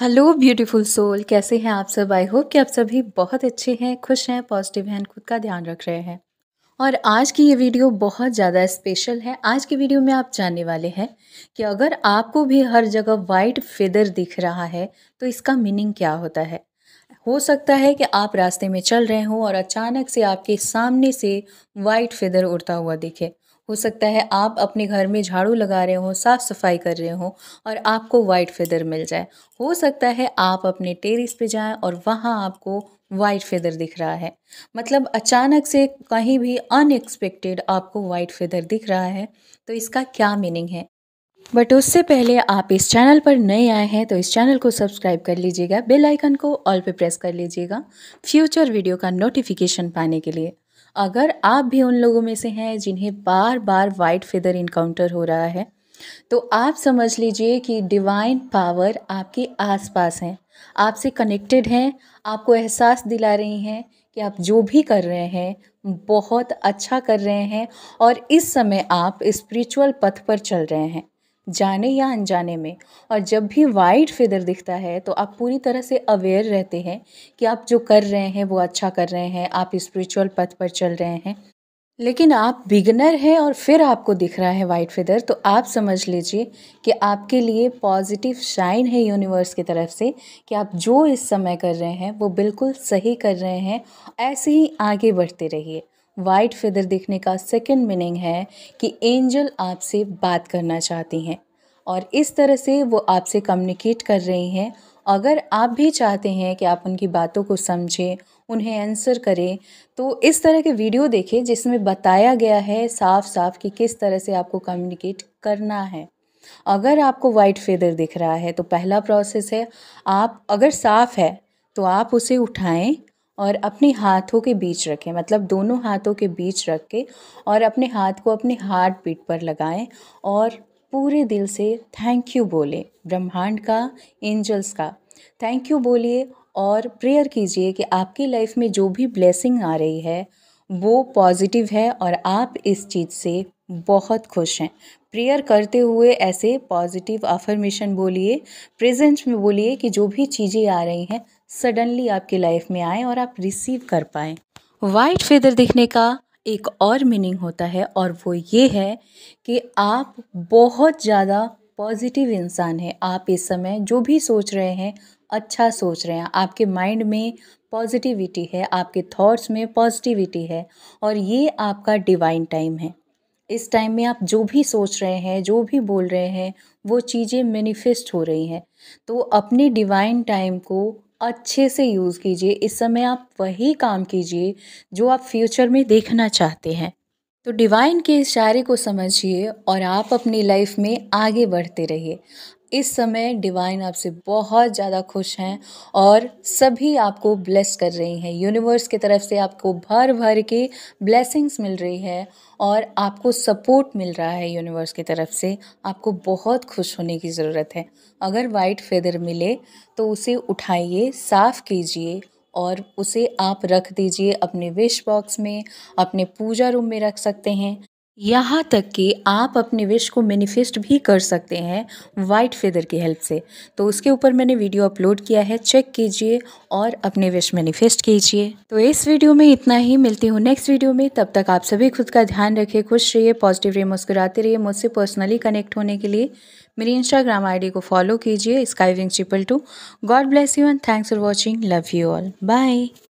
hello beautiful soul कैसे हैं आप सब आई होप कि आप सभी बहुत अच्छे हैं खुश हैं पॉजिटिव हैं खुद का ध्यान रख रहे हैं और आज की ये वीडियो बहुत ज़्यादा स्पेशल है आज की वीडियो में आप जानने वाले हैं कि अगर आपको भी हर जगह वाइट फेदर दिख रहा है तो इसका मीनिंग क्या होता है हो सकता है कि आप रास्ते में चल रहे हों और अचानक से आपके सामने से वाइट फेदर उड़ता हुआ दिखे हो सकता है आप अपने घर में झाड़ू लगा रहे हो साफ़ सफाई कर रहे हो और आपको वाइट फेदर मिल जाए हो सकता है आप अपने टेरिस पे जाएं और वहाँ आपको वाइट फेदर दिख रहा है मतलब अचानक से कहीं भी अनएक्सपेक्टेड आपको वाइट फेदर दिख रहा है तो इसका क्या मीनिंग है बट उससे पहले आप इस चैनल पर नए आए हैं तो इस चैनल को सब्सक्राइब कर लीजिएगा बेल आइकन को ऑल पे प्रेस कर लीजिएगा फ्यूचर वीडियो का नोटिफिकेशन पाने के लिए अगर आप भी उन लोगों में से हैं जिन्हें बार बार वाइट फिदर इनकाउंटर हो रहा है तो आप समझ लीजिए कि डिवाइन पावर आपके आसपास हैं आपसे कनेक्टेड हैं आपको एहसास दिला रही हैं कि आप जो भी कर रहे हैं बहुत अच्छा कर रहे हैं और इस समय आप स्पिरिचुअल पथ पर चल रहे हैं जाने या अनजाने में और जब भी वाइट फिदर दिखता है तो आप पूरी तरह से अवेयर रहते हैं कि आप जो कर रहे हैं वो अच्छा कर रहे हैं आप स्पिरिचुअल पथ पर चल रहे हैं लेकिन आप बिगनर हैं और फिर आपको दिख रहा है वाइट फिदर तो आप समझ लीजिए कि आपके लिए पॉजिटिव शाइन है यूनिवर्स की तरफ से कि आप जो इस समय कर रहे हैं वो बिल्कुल सही कर रहे हैं ऐसे ही आगे बढ़ते रहिए वाइट फिदर दिखने का सेकेंड मीनिंग है कि एंजल आपसे बात करना चाहती हैं और इस तरह से वो आपसे कम्युनिकेट कर रही हैं अगर आप भी चाहते हैं कि आप उनकी बातों को समझें उन्हें आंसर करें तो इस तरह के वीडियो देखें जिसमें बताया गया है साफ साफ कि किस तरह से आपको कम्युनिकेट करना है अगर आपको वाइट फेदर दिख रहा है तो पहला प्रोसेस है आप अगर साफ है तो आप उसे उठाएं और अपने हाथों के बीच रखें मतलब दोनों हाथों के बीच रख के और अपने हाथ को अपने हार्ट बीट पर लगाएं और पूरे दिल से थैंक यू बोलें ब्रह्मांड का एंजल्स का थैंक यू बोलिए और प्रेयर कीजिए कि आपकी लाइफ में जो भी ब्लेसिंग आ रही है वो पॉजिटिव है और आप इस चीज़ से बहुत खुश हैं प्रेयर करते हुए ऐसे पॉजिटिव अफर्मेशन बोलिए प्रेजेंट में बोलिए कि जो भी चीज़ें आ रही हैं सडनली आपके लाइफ में आए और आप रिसीव कर पाएँ वाइट फेदर दिखने का एक और मीनिंग होता है और वो ये है कि आप बहुत ज़्यादा पॉजिटिव इंसान हैं आप इस समय जो भी सोच रहे हैं अच्छा सोच रहे हैं आपके माइंड में पॉजिटिविटी है आपके थॉट्स में पॉजिटिविटी है और ये आपका डिवाइन टाइम है इस टाइम में आप जो भी सोच रहे हैं जो भी बोल रहे हैं वो चीज़ें मैनिफेस्ट हो रही हैं तो अपने डिवाइन टाइम को अच्छे से यूज़ कीजिए इस समय आप वही काम कीजिए जो आप फ्यूचर में देखना चाहते हैं तो डिवाइन के इशारे को समझिए और आप अपनी लाइफ में आगे बढ़ते रहिए इस समय डिवाइन आपसे बहुत ज़्यादा खुश हैं और सभी आपको ब्लेस कर रही हैं यूनिवर्स की तरफ से आपको भर भर के ब्लेसिंग्स मिल रही है और आपको सपोर्ट मिल रहा है यूनिवर्स की तरफ से आपको बहुत खुश होने की ज़रूरत है अगर वाइट फेदर मिले तो उसे उठाइए साफ़ कीजिए और उसे आप रख दीजिए अपने विश बॉक्स में अपने पूजा रूम में रख सकते हैं यहाँ तक कि आप अपने विश को मैनिफेस्ट भी कर सकते हैं वाइट फेदर की हेल्प से तो उसके ऊपर मैंने वीडियो अपलोड किया है चेक कीजिए और अपने विश मैनिफेस्ट कीजिए तो इस वीडियो में इतना ही मिलती हूँ नेक्स्ट वीडियो में तब तक आप सभी खुद का ध्यान रखें खुश रहिए पॉजिटिव रहिए मुस्कुराते रहिए मुझसे पर्सनली कनेक्ट होने के लिए मेरी इंस्टाग्राम आई को फॉलो कीजिए Sky Wing triple two God bless you and thanks for watching love you all bye